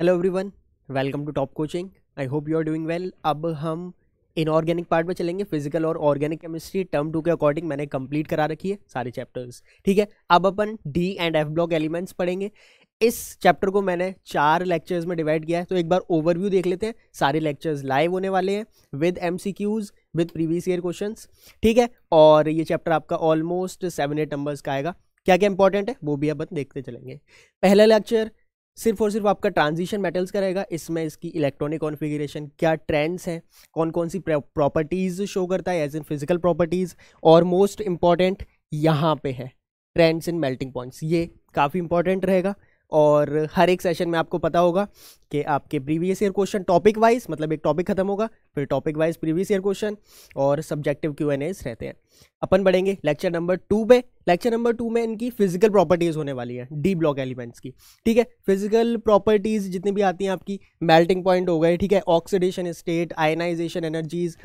hello everyone welcome to Top Coaching I hope you are doing well अब हम inorganic part में चलेंगे physical और ऑर्गेनिक केमिस्ट्री टर्म टू के according मैंने कंप्लीट करा रखी है सारे चैप्टर्स ठीक है अब अपन D and F block elements पढ़ेंगे इस चैप्टर को मैंने चार लेक्चर्स में डिवाइड किया है तो एक बार ओवरव्यू देख लेते हैं सारे लेक्चर्स लाइव होने वाले हैं with M C Qs with previous year question ठीक है और ये चैप्टर आपका ऑलमोस्ट सेवन एट नंबर्स का आएगा क्या क्या इंपॉर्टेंट है वो भी अपन देखते चलेंगे पहला लेक्चर सिर्फ और सिर्फ आपका ट्रांजिशन मेटल्स का रहेगा इसमें इसकी इलेक्ट्रॉनिक कॉन्फ़िगरेशन क्या ट्रेंड्स हैं कौन कौन सी प्रॉपर्टीज़ शो करता है एज इन फिजिकल प्रॉपर्टीज़ और मोस्ट इम्पॉर्टेंट यहाँ पे है ट्रेंड्स इन मेल्टिंग पॉइंट्स ये काफ़ी इंपॉर्टेंट रहेगा और हर एक सेशन में आपको पता होगा कि आपके previous year question topic wise मतलब एक टॉपिक खत्म होगा फिर topic wise previous year question और सब्जेक्टिव क्यू एन एज रहते हैं अपन बढ़ेंगे लेक्चर नंबर टू पे लेक्चर नंबर टू में इनकी फिजिकल प्रॉपर्टीज़ होने वाली है डी ब्लॉक एलिमेंट्स की ठीक है फिजिकल प्रॉपर्टीज़ जितनी भी आती हैं आपकी मेल्टिंग पॉइंट हो गए ठीक है ऑक्सीडेशन स्टेट आयनाइजेशन एनर्जीज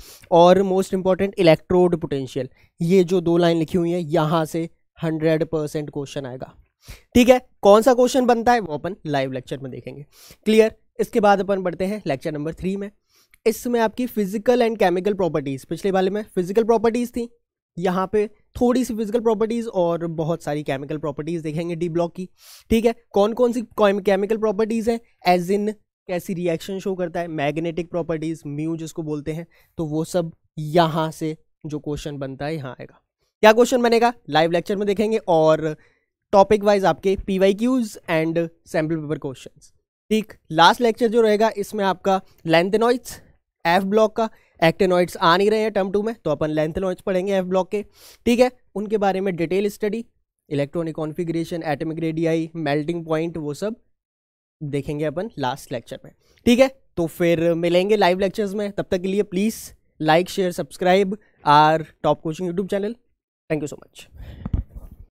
और मोस्ट इंपॉर्टेंट इलेक्ट्रोड पोटेंशियल ये जो दो लाइन लिखी हुई है यहाँ से हंड्रेड परसेंट क्वेश्चन आएगा ठीक है कौन सा क्वेश्चन बनता है वो अपन लाइव लेक्चर में देखेंगे क्लियर इसके बाद अपन बढ़ते हैं लेक्चर नंबर थ्री में इसमें आपकी फिजिकल एंड केमिकल प्रॉपर्टीज़ पिछले वाले में फिजिकल प्रॉपर्टीज़ थी यहाँ पे थोड़ी सी फिजिकल प्रॉपर्टीज़ और बहुत सारी केमिकल प्रॉपर्टीज़ देखेंगे डी ब्लॉक की ठीक है कौन कौन सी केमिकल प्रॉपर्टीज़ हैं एज इन कैसी रिएक्शन शो करता है मैग्नेटिक प्रॉपर्टीज़ म्यू जिसको बोलते हैं तो वो सब यहाँ से जो क्वेश्चन बनता है यहाँ आएगा क्या क्वेश्चन बनेगा लाइव लेक्चर में देखेंगे और टॉपिक वाइज आपके P Y Qs and sample paper question ठीक लास्ट लेक्चर जो रहेगा इसमें आपका लेंथेनॉइड्स एफ ब्लॉक का एक्टेनॉइड्स आ नहीं रहे हैं टर्म टू में तो अपन लेंथेनॉइड्स पढ़ेंगे एफ ब्लॉक के ठीक है उनके बारे में detail study electronic configuration atomic radii melting point वो सब देखेंगे अपन लास्ट लेक्चर में ठीक है तो फिर मिलेंगे लाइव लेक्चर्स में तब तक के लिए please like share subscribe our Top Coaching YouTube channel thank you so much